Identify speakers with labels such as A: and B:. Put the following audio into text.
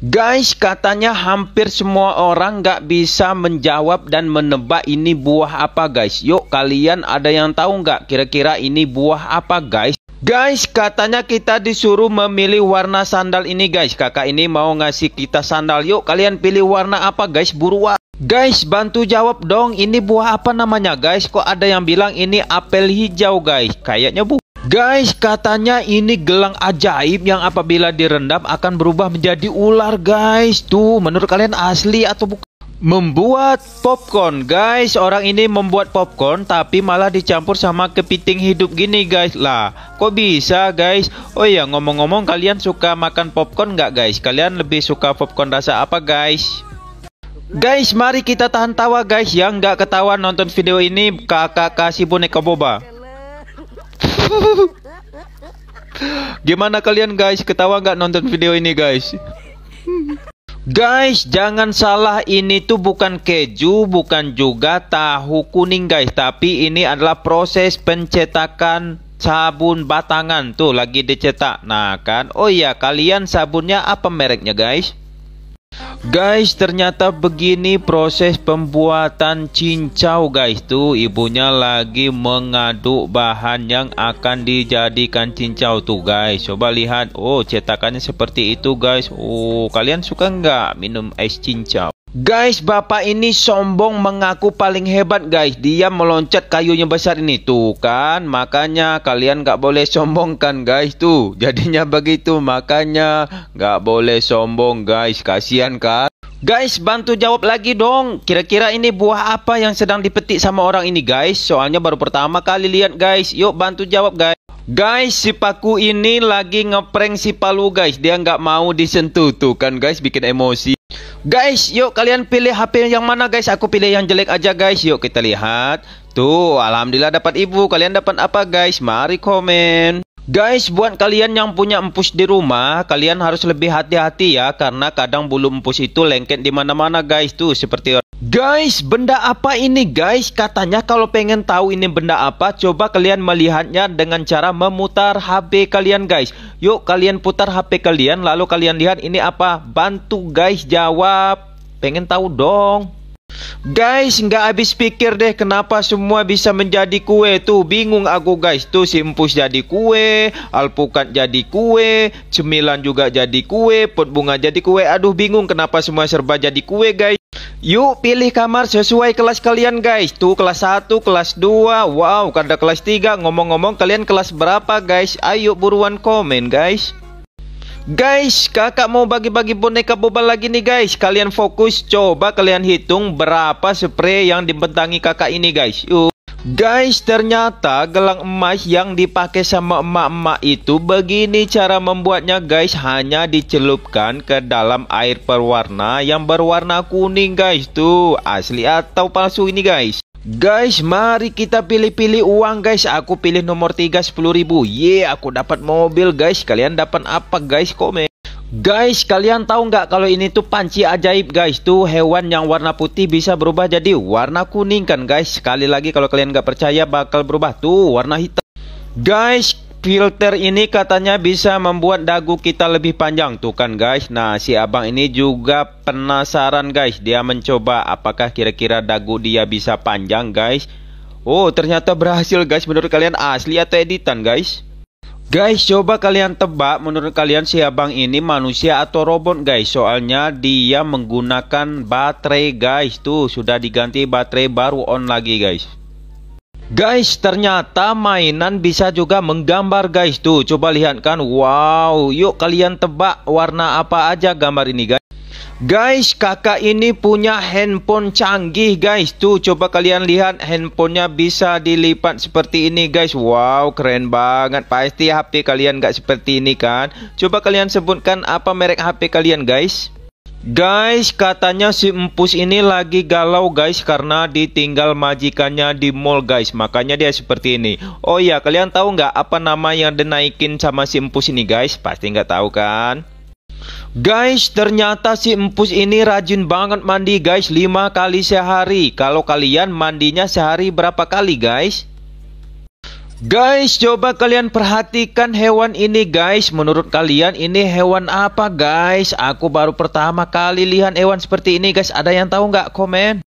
A: Guys, katanya hampir semua orang nggak bisa menjawab dan menebak ini buah apa guys. Yuk, kalian ada yang tahu nggak kira-kira ini buah apa guys? Guys, katanya kita disuruh memilih warna sandal ini guys. Kakak ini mau ngasih kita sandal. Yuk, kalian pilih warna apa guys? Buruan. Guys, bantu jawab dong. Ini buah apa namanya guys? Kok ada yang bilang ini apel hijau guys? Kayaknya bu. Guys, katanya ini gelang ajaib yang apabila direndam akan berubah menjadi ular, guys. Tuh, menurut kalian asli atau bukan? Membuat popcorn, guys. Orang ini membuat popcorn tapi malah dicampur sama kepiting hidup gini, guys. Lah, kok bisa, guys? Oh iya, ngomong-ngomong kalian suka makan popcorn nggak, guys? Kalian lebih suka popcorn rasa apa, guys? Guys, mari kita tahan tawa, guys. Yang nggak ketawa nonton video ini, kakak kasih boneka boba. Gimana kalian guys? Ketawa nggak nonton video ini guys? Guys, jangan salah ini tuh bukan keju, bukan juga tahu kuning guys, tapi ini adalah proses pencetakan sabun batangan tuh lagi dicetak. Nah, kan. Oh iya, kalian sabunnya apa mereknya guys? Guys, ternyata begini proses pembuatan cincau guys. Tuh ibunya lagi mengaduk bahan yang akan dijadikan cincau tuh guys. Coba lihat. Oh, cetakannya seperti itu guys. Oh, kalian suka nggak minum es cincau? Guys, bapak ini sombong mengaku paling hebat guys. Dia meloncat kayunya besar ini tuh kan. Makanya kalian gak boleh sombong kan guys tuh. Jadinya begitu makanya gak boleh sombong guys. Kasian kan. Guys, bantu jawab lagi dong. Kira-kira ini buah apa yang sedang dipetik sama orang ini guys? Soalnya baru pertama kali lihat guys. Yuk bantu jawab guys. Guys, si Paku ini lagi ngeprank si Palu guys. Dia nggak mau disentuh tuh kan guys, bikin emosi. Guys, yuk kalian pilih HP yang mana guys? Aku pilih yang jelek aja guys. Yuk kita lihat. Tuh, alhamdulillah dapat ibu. Kalian dapat apa guys? Mari komen. Guys, buat kalian yang punya empus di rumah, kalian harus lebih hati-hati ya karena kadang bulu empus itu lengket di mana-mana guys. Tuh, seperti Guys, benda apa ini guys? Katanya kalau pengen tahu ini benda apa, coba kalian melihatnya dengan cara memutar HP kalian guys. Yuk kalian putar HP kalian, lalu kalian lihat ini apa? Bantu guys jawab. Pengen tahu dong. Guys, nggak habis pikir deh kenapa semua bisa menjadi kue tuh. Bingung aku guys. Tuh simpus jadi kue, alpukat jadi kue, cemilan juga jadi kue, pot bunga jadi kue. Aduh bingung kenapa semua serba jadi kue guys. Yuk pilih kamar sesuai kelas kalian guys Tuh kelas 1, kelas 2 Wow kada kelas 3 Ngomong-ngomong kalian kelas berapa guys Ayo buruan komen guys Guys kakak mau bagi-bagi boneka boba lagi nih guys Kalian fokus coba kalian hitung berapa spray yang dibentangi kakak ini guys Yuk uh, Guys, ternyata gelang emas yang dipakai sama emak-emak itu begini cara membuatnya guys, hanya dicelupkan ke dalam air perwarna yang berwarna kuning guys. Tuh, asli atau palsu ini guys. Guys, mari kita pilih-pilih uang guys. Aku pilih nomor 3 10.000. Ye, yeah, aku dapat mobil guys. Kalian dapat apa guys? Komen. Guys, kalian tahu nggak kalau ini tuh panci ajaib guys Tuh hewan yang warna putih bisa berubah jadi warna kuning kan guys Sekali lagi kalau kalian nggak percaya bakal berubah tuh warna hitam Guys, filter ini katanya bisa membuat dagu kita lebih panjang tuh kan guys Nah si abang ini juga penasaran guys Dia mencoba apakah kira-kira dagu dia bisa panjang guys Oh ternyata berhasil guys menurut kalian asli atau editan guys Guys, coba kalian tebak menurut kalian si abang ini manusia atau robot guys Soalnya dia menggunakan baterai guys Tuh sudah diganti baterai baru on lagi guys Guys, ternyata mainan bisa juga menggambar guys Tuh coba lihat kan Wow, yuk kalian tebak warna apa aja gambar ini guys Guys, kakak ini punya handphone canggih guys. Tuh coba kalian lihat handphonenya bisa dilipat seperti ini guys. Wow, keren banget. Pasti HP kalian gak seperti ini kan? Coba kalian sebutkan apa merek HP kalian guys? Guys, katanya si empus ini lagi galau guys karena ditinggal majikannya di mall guys. Makanya dia seperti ini. Oh iya, kalian tahu nggak apa nama yang dinaikin sama si empus ini guys? Pasti nggak tahu kan? Guys, ternyata si empus ini rajin banget mandi guys, Lima kali sehari. Kalau kalian mandinya sehari berapa kali guys? Guys, coba kalian perhatikan hewan ini guys. Menurut kalian ini hewan apa guys? Aku baru pertama kali lihat hewan seperti ini guys. Ada yang tahu nggak komen?